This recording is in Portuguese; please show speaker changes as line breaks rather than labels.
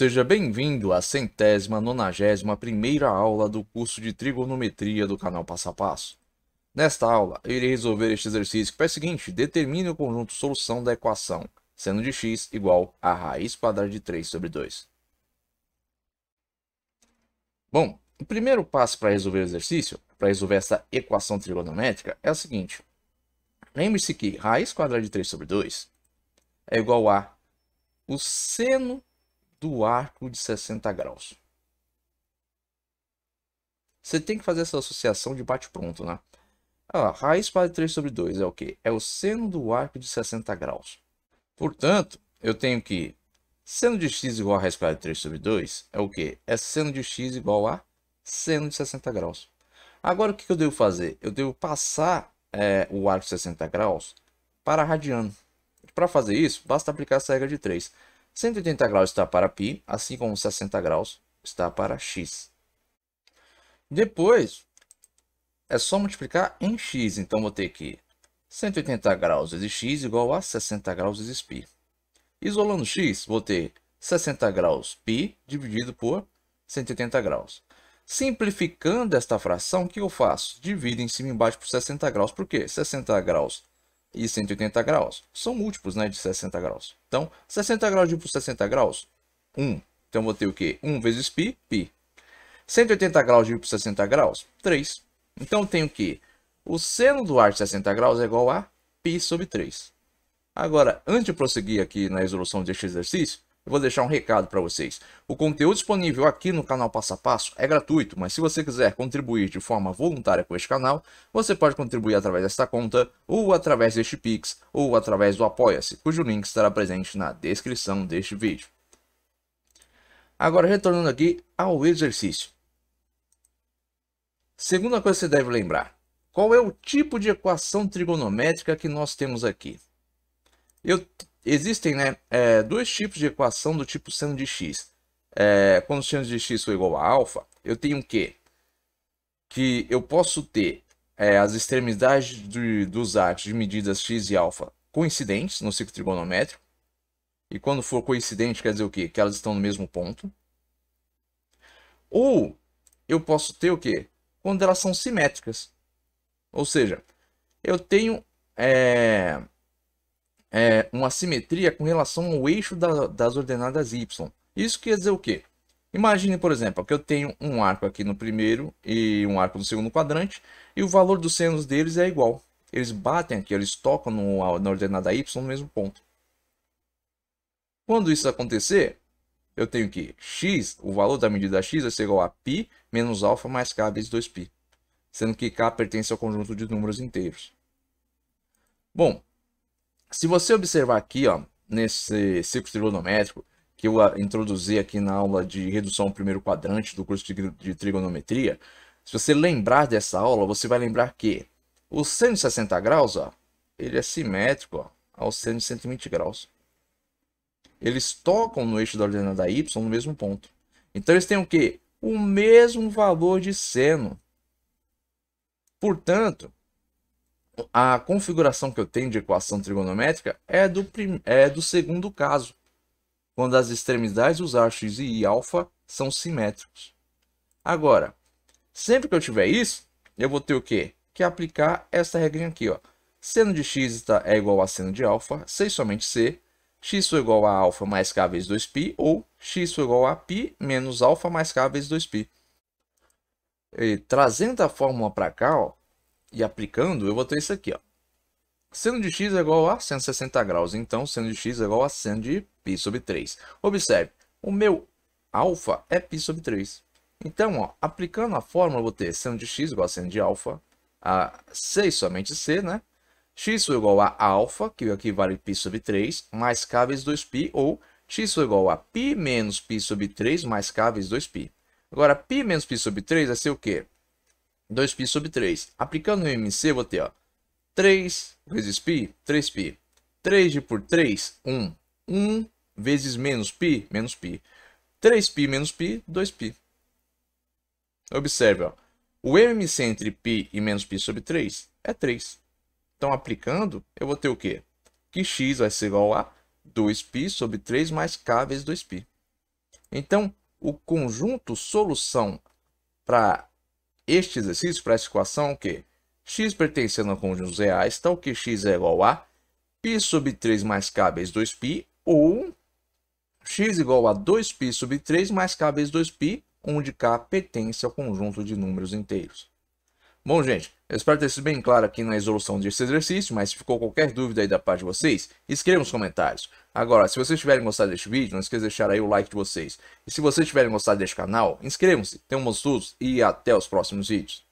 Seja bem-vindo à centésima nonagésima primeira aula do curso de trigonometria do canal Passo a Passo. Nesta aula, irei resolver este exercício que faz o seguinte, determine o conjunto solução da equação, sendo de x igual a raiz quadrada de 3 sobre 2. Bom, o primeiro passo para resolver o exercício, para resolver essa equação trigonométrica, é o seguinte. Lembre-se que raiz quadrada de 3 sobre 2 é igual a o seno do arco de 60 graus. Você tem que fazer essa associação de bate-pronto, né? Ah, raiz para 3 sobre 2 é o quê? É o seno do arco de 60 graus. Portanto, eu tenho que seno de x igual a raiz quadrada de 3 sobre 2 é o quê? É seno de x igual a seno de 60 graus. Agora, o que eu devo fazer? Eu devo passar é, o arco de 60 graus para a radiana. Para fazer isso, basta aplicar essa regra de 3. 180 graus está para π, assim como 60 graus está para x. Depois, é só multiplicar em x. Então, vou ter que 180 graus vezes x igual a 60 graus vezes π. Isolando x, vou ter 60 graus π dividido por 180 graus. Simplificando esta fração, o que eu faço? Divido em cima e embaixo por 60 graus. Por quê? 60 graus e 180 graus. São múltiplos né, de 60 graus. Então, 60 graus dividido por 60 graus, 1. Então, vou ter o quê? 1 vezes π, π. 180 graus dividido por 60 graus, 3. Então, tenho que o seno do ar de 60 graus é igual a π sobre 3. Agora, antes de prosseguir aqui na resolução deste exercício, eu vou deixar um recado para vocês. O conteúdo disponível aqui no canal Passo a Passo é gratuito, mas se você quiser contribuir de forma voluntária com este canal, você pode contribuir através desta conta, ou através deste Pix, ou através do Apoia-se, cujo link estará presente na descrição deste vídeo. Agora, retornando aqui ao exercício. Segunda coisa que você deve lembrar, qual é o tipo de equação trigonométrica que nós temos aqui? Eu existem né, é, dois tipos de equação do tipo seno de x. É, quando o seno de x for igual a alfa, eu tenho o que que eu posso ter é, as extremidades de, dos arcos de medidas x e alfa coincidentes no ciclo trigonométrico. E quando for coincidente, quer dizer o quê? Que elas estão no mesmo ponto. Ou eu posso ter o quê? Quando elas são simétricas. Ou seja, eu tenho é, é, uma simetria com relação ao eixo da, das ordenadas y. Isso quer dizer o quê? Imagine, por exemplo, que eu tenho um arco aqui no primeiro e um arco no segundo quadrante, e o valor dos senos deles é igual. Eles batem aqui, eles tocam no, na ordenada y no mesmo ponto. Quando isso acontecer, eu tenho que x, o valor da medida x vai ser igual a π menos alfa mais k vezes 2π, sendo que k pertence ao conjunto de números inteiros. Bom, se você observar aqui, ó, nesse ciclo trigonométrico, que eu introduzi aqui na aula de redução ao primeiro quadrante do curso de trigonometria, se você lembrar dessa aula, você vai lembrar que o 160 de 60 graus, ó, ele é simétrico ó, ao seno de 120 graus. Eles tocam no eixo da ordenada y no mesmo ponto. Então eles têm o quê? O mesmo valor de seno. Portanto, a configuração que eu tenho de equação trigonométrica é do, prim... é do segundo caso, quando as extremidades dos arcos e alfa são simétricos. Agora, sempre que eu tiver isso, eu vou ter o quê? Que aplicar essa regrinha aqui, ó. Seno de x está, é igual a seno de alfa, sei somente c, x igual a alfa mais k vezes 2π, ou x igual a π menos alfa mais k vezes 2π. E, trazendo a fórmula para cá, ó, e aplicando, eu vou ter isso aqui, ó. Seno de x é igual a 160 graus, então seno de x é igual a seno de π sobre 3. Observe, o meu alfa é π sobre 3. Então, ó, aplicando a fórmula, eu vou ter seno de x é igual a seno de alfa, a c somente c, né? x é igual a alfa, que equivale a π sobre 3, mais k vezes 2π, ou x é igual a π menos π sobre 3 mais k vezes 2π. Agora, π menos π sobre 3 vai ser o quê? 2π sobre 3. Aplicando o MC, vou ter ó, 3 vezes π, 3π. 3 de por 3, 1. 1 vezes menos π, menos π. 3π menos π, 2π. Observe, ó, o MC entre π e menos π sobre 3 é 3. Então, aplicando, eu vou ter o quê? Que x vai ser igual a 2π sobre 3 mais k vezes 2π. Então, o conjunto solução para este exercício para essa equação que x pertencendo a conjuntos reais, tal que x é igual a π sobre 3 mais k vezes 2π, ou x igual a 2π sobre 3 mais k vezes 2π, onde k pertence ao conjunto de números inteiros. Bom, gente, eu espero ter sido bem claro aqui na resolução desse exercício, mas se ficou qualquer dúvida aí da parte de vocês, escreva nos comentários. Agora, se vocês tiverem gostado deste vídeo, não esqueça de deixar aí o like de vocês. E se vocês tiverem gostado deste canal, inscrevam-se, tenham bons estudos e até os próximos vídeos.